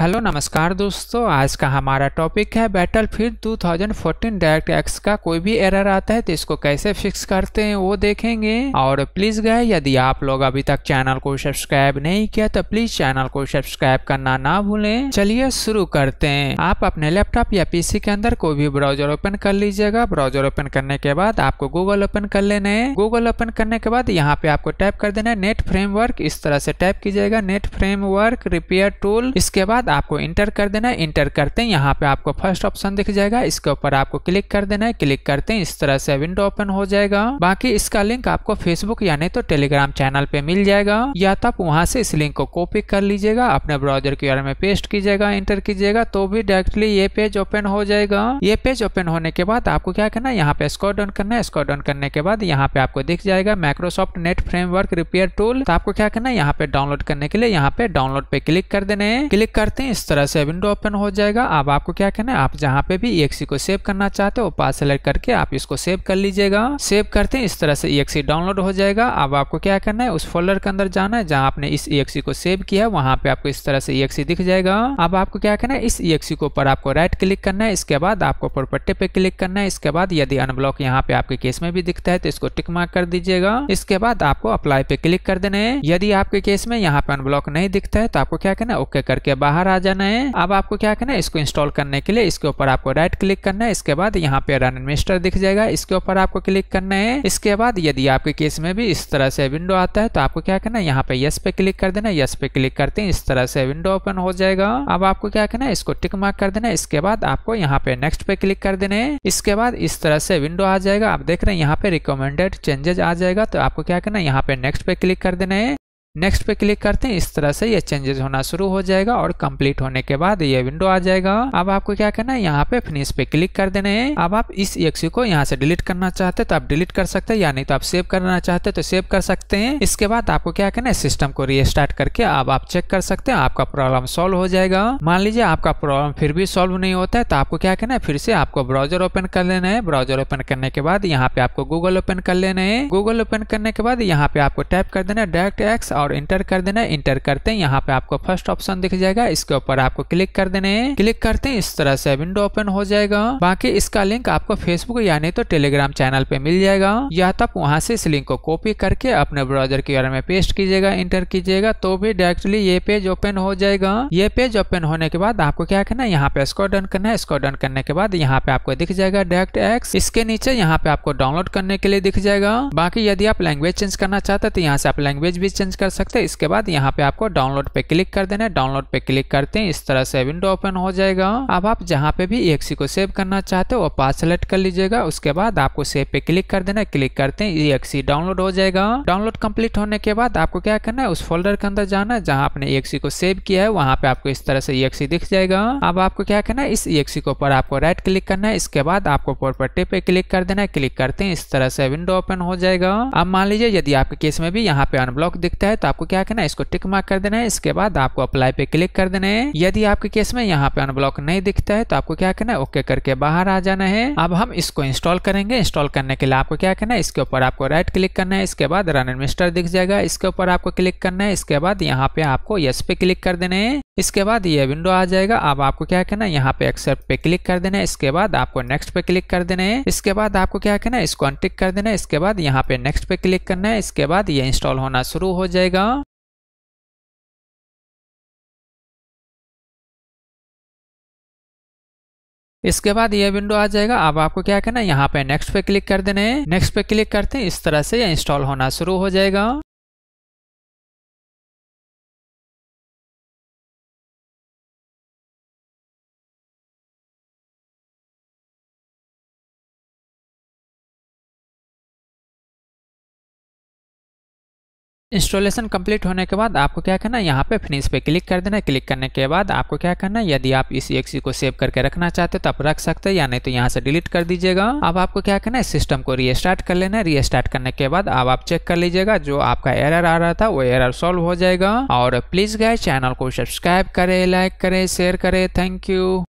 hello नमस्कार दोस्तों आज का हमारा टॉपिक है battlefield two thousand fourteen DirectX का कोई भी एरर आता है तो इसको कैसे फिक्स करते हैं वो देखेंगे और प्लीज गए यदि आप लोग अभी तक चैनल को सब्सक्राइब नहीं किया तो प्लीज चैनल को सब्सक्राइब करना ना भूलें चलिए शुरू करते हैं आप अपने लैपटॉप या पीसी के अंदर कोई भी ब्राउजर ओपन कर लीजिएगा ब्राउजर ओपन करने के बाद आपको गूगल ओपन कर लेना है गूगल ओपन करने के बाद यहाँ पे आपको टाइप कर देना है नेट फ्रेमवर्क इस तरह से टाइप कीजिएगा नेट फ्रेमवर्क रिपेयर टूल इसके बाद बाद आपको इंटर कर देना है इंटर करते हैं यहाँ पे आपको फर्स्ट ऑप्शन दिख जाएगा इसके ऊपर आपको क्लिक कर देना है क्लिक करते हैं इस तरह से विंडो ओपन हो जाएगा बाकी इसका लिंक आपको फेसबुक यानी तो टेलीग्राम चैनल पे मिल जाएगा या तो आप वहां से इस लिंक को कॉपी कर लीजिएगा अपने ब्राउजर के में पेस्ट कीजिएगा इंटर कीजिएगा तो भी डायरेक्टली ये पेज ओपन हो जाएगा ये पेज ओपन होने के बाद आपको क्या करना है यहाँ पे स्कोर डाउन करना है स्कोर डाउन करने के बाद यहाँ पे आपको दिख जाएगा Microsoft NET framework repair tool आपको क्या करना है यहाँ पे डाउनलोड करने के लिए यहाँ पे डाउनलोड पे क्लिक कर देने क्लिक करते करते हैं इस तरह से विंडो ओपन हो जाएगा अब आपको क्या करना है आप जहाँ पे भी ई को सेव करना चाहते हो पास सेलेक्ट करके आप इसको सेव कर लीजिएगा सेव करते हैं इस तरह से ई डाउनलोड हो जाएगा अब आपको क्या करना है उस फोल्डर के अंदर जाना है जहाँ आपने इस ई को सेव किया वहाँ पे आपको इस तरह से ई दिख जाएगा अब आपको क्या करना है इस ई के ऊपर आपको राइट क्लिक करना है इसके बाद आपको प्रोपर्टी पे क्लिक करना है इसके बाद यदि अनब्लॉक यहाँ पे आपके केस में भी दिखता है तो इसको टिक मार्क कर दीजिएगा इसके बाद आपको अप्लाई पे क्लिक कर देना है यदि आपके केस में यहाँ पे अनब्लॉक नहीं दिखता है तो आपको क्या करना है ओके करके बाहर बाहर आ जाना है अब आपको क्या करना है इसको इंस्टॉल करने के लिए इसके ऊपर आपको राइट क्लिक करना है इसके बाद यहाँ पे रन एडमिनिस्टर दिख जाएगा इसके ऊपर आपको क्लिक करना है इसके बाद यदि आपके केस में भी इस तरह से विंडो आता है तो आपको क्या करना है यहाँ पे यस पे क्लिक कर देना यस पे क्लिक करते हैं इस तरह से विंडो ओपन हो जाएगा अब आपको क्या करना है इसको टिक मार्क कर देना है इसके बाद आपको यहाँ पे नेक्स्ट पे क्लिक कर देना है इसके बाद इस तरह से विंडो आ जाएगा आप देख रहे हैं यहाँ पे रिकमेंडेड चेंजेज आ जाएगा तो आपको क्या करना है यहाँ पे नेक्स्ट पे क्लिक कर देना है नेक्स्ट पे क्लिक करते हैं इस तरह से ये चेंजेस होना शुरू हो जाएगा और कंप्लीट होने के बाद ये विंडो आ जाएगा अब आपको क्या करना है यहाँ पे फिनिश पे क्लिक कर देना है अब आप इस एक्सी को यहाँ से डिलीट करना चाहते हैं तो आप डिलीट कर सकते हैं या नहीं तो आप सेव करना चाहते हैं तो सेव कर सकते हैं इसके बाद आपको क्या करना है सिस्टम को रिस्टार्ट करके अब आप चेक कर सकते हैं आपका प्रॉब्लम सोल्व हो जाएगा मान लीजिए आपका प्रॉब्लम फिर भी सोल्व नहीं होता है तो आपको क्या करना है फिर से आपको ब्राउजर ओपन कर लेना है ब्राउजर ओपन करने के बाद यहाँ पे आपको गूगल ओपन कर लेना है गूगल ओपन करने के बाद यहाँ पे आपको टाइप कर देना है डायरेक्ट एक्स और और इंटर कर देना है इंटर करते हैं यहाँ पे आपको फर्स्ट ऑप्शन दिख जाएगा इसके ऊपर आपको क्लिक कर देने क्लिक करते हैं इस तरह से विंडो ओपन हो जाएगा बाकी इसका लिंक आपको फेसबुक या नहीं तो टेलीग्राम चैनल पे मिल जाएगा या तो आप वहां से इस लिंक को कॉपी करके अपने ब्राउजर के में पेस्ट कीजिएगा इंटर कीजिएगा तो भी डायरेक्टली ये पेज ओपन हो जाएगा ये पेज ओपन होने के बाद आपको क्या करना है यहाँ पे स्कोर डन करना है स्कोर डन करने के बाद यहाँ पे आपको दिख जाएगा डायरेक्ट एक्स इसके नीचे यहाँ पे आपको डाउनलोड करने के लिए दिख जाएगा बाकी यदि आप लैंग्वेज चेंज करना चाहते हैं तो यहाँ से आप लैंग्वेज भी चेंज कर सकते हैं इसके बाद यहाँ पे आपको डाउनलोड पे क्लिक कर देना है डाउनलोड पे क्लिक करते हैं इस तरह से विंडो ओपन हो जाएगा अब आप जहाँ पे भी एक्सी को सेव करना चाहते हो वो पास सेलेक्ट कर लीजिएगा उसके बाद आपको सेव पे क्लिक कर देना है क्लिक करते हैं ई एक्सी डाउनलोड हो जाएगा डाउनलोड कम्प्लीट होने के बाद आपको क्या करना है उस फोल्डर के अंदर जाना है जहाँ आपने ई को सेव किया है वहाँ पे आपको इस तरह से ई दिख जाएगा अब आपको क्या करना है इस ई के ऊपर आपको राइट क्लिक करना है इसके बाद आपको प्रॉपर्टी पे क्लिक कर देना है क्लिक करते हैं इस तरह से विंडो ओपन हो जाएगा अब मान लीजिए यदि आपके केस में भी यहाँ पे अनब्लॉक दिखता है तो तो आपको क्या करना है इसको टिक मार्क कर देना है इसके बाद आपको अप्लाई पे क्लिक कर देना है यदि आपके केस में यहाँ पे अनब्लॉक नहीं दिखता है तो आपको क्या करना है ओके करके बाहर आ जाना है अब हम इसको इंस्टॉल करेंगे इंस्टॉल करने के लिए आपको क्या करना है इसके ऊपर आपको राइट क्लिक करना है इसके बाद रन मिस्टर दिख जाएगा इसके ऊपर आपको क्लिक करना है इसके बाद यहाँ पे आपको यस पे क्लिक कर देना है इसके बाद ये विंडो आ जाएगा अब आपको क्या करना है यहाँ पे एक्सेप्ट पे क्लिक कर देना है इसके बाद आपको नेक्स्ट पे क्लिक कर देना है इसके बाद आपको क्या करना है इसको अनटिक कर देना है इसके बाद यहाँ पे नेक्स्ट पे क्लिक करना है इसके बाद ये इंस्टॉल होना शुरू हो जाएगा इसके बाद ये विंडो आ जाएगा अब आपको क्या करना है यहाँ पे नेक्स्ट पे क्लिक कर देना है नेक्स्ट पे क्लिक करते हैं इस तरह से ये इंस्टॉल होना शुरू हो जाएगा इंस्टॉलेशन कंप्लीट होने के बाद आपको क्या करना है यहाँ पे फिनिश पे क्लिक कर देना है क्लिक करने के बाद आपको क्या करना है यदि आप इस एक्सी को सेव करके रखना चाहते हो तो आप रख सकते हैं या नहीं तो यहाँ से डिलीट कर दीजिएगा अब आपको क्या करना है सिस्टम को रीस्टार्ट कर लेना है रीस्टार्ट करने के बाद अब आप चेक कर लीजिएगा जो आपका एरर आ रहा था वो एरर सोल्व हो जाएगा और प्लीज गए चैनल को सब्सक्राइब करे लाइक करे शेयर करे थैंक यू